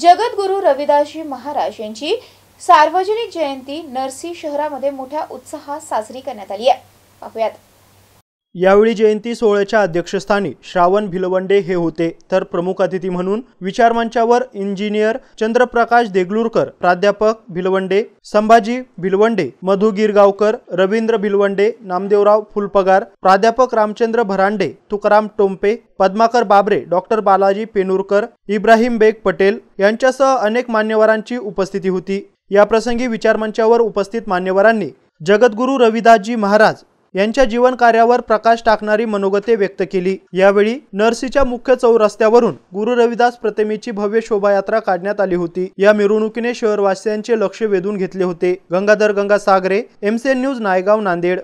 जगद्गुरु रविदासजी महाराज यांची सार्वजनिक जयंती नरसी शहरामध्ये मोठ्या उत्साहात साजरी करण्यात आली आहे पाहूयात यावेळी जयंती सोहळ्याच्या अध्यक्षस्थानी श्रावण भिलवंडे हे होते तर प्रमुख अतिथी म्हणून विचारमंचावर इंजिनियर चंद्रप्रकाश देगलूरकर प्राध्यापक भिलवंडे संभाजी भिलवंडे मधु गिरगावकर रवींद्र भिलवंडे नामदेवराव फुलपगार प्राध्यापक रामचंद्र भरांडे तुकाराम टोंपे पद्माकर बाबरे डॉक्टर बालाजी पेनुरकर इब्राहिम बेग पटेल यांच्यासह अनेक मान्यवरांची उपस्थिती होती याप्रसंगी विचारमंचावर उपस्थित मान्यवरांनी जगद्गुरू रविदासजी महाराज यांच्या कार्यावर प्रकाश टाकणारी मनोगते व्यक्त केली यावेळी नरसीच्या मुख्य चौरस्त्यावरून गुरु रविदास प्रतिमेची भव्य शोभायात्रा काढण्यात आली होती या मिरवणुकीने शहरवासियांचे लक्ष वेधून घेतले होते गंगाधर गंगा सागरे एमसीएन न्यूज नायगाव नांदेड